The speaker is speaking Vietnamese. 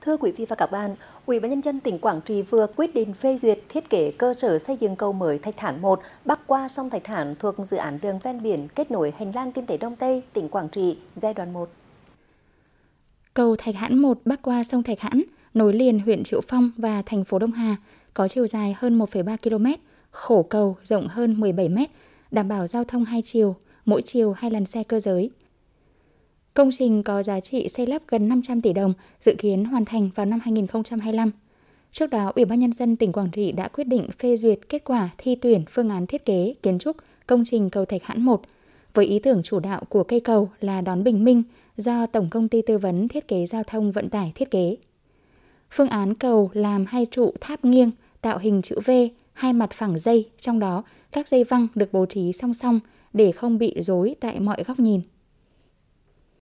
Thưa quý vị và các bạn, Ủy ban nhân dân tỉnh Quảng Trị vừa quyết định phê duyệt thiết kế cơ sở xây dựng cầu mới Thạch Thản 1 bắc qua sông Thạch Thản thuộc dự án đường ven biển kết nối hành lang kinh tế Đông Tây, tỉnh Quảng Trị, giai đoạn 1. Cầu Thạch Hãn 1 bắc qua sông Thạch Hãn nối liền huyện Triệu Phong và thành phố Đông Hà, có chiều dài hơn 1,3 km, khổ cầu rộng hơn 17 m, đảm bảo giao thông hai chiều, mỗi chiều hai làn xe cơ giới, Công trình có giá trị xây lắp gần 500 tỷ đồng, dự kiến hoàn thành vào năm 2025. Trước đó, Ủy ban Nhân dân tỉnh Quảng Trị đã quyết định phê duyệt kết quả thi tuyển phương án thiết kế, kiến trúc, công trình cầu Thạch Hãn 1 với ý tưởng chủ đạo của cây cầu là đón bình minh do Tổng công ty tư vấn thiết kế giao thông vận tải thiết kế. Phương án cầu làm hai trụ tháp nghiêng tạo hình chữ V, hai mặt phẳng dây, trong đó các dây văng được bố trí song song để không bị rối tại mọi góc nhìn.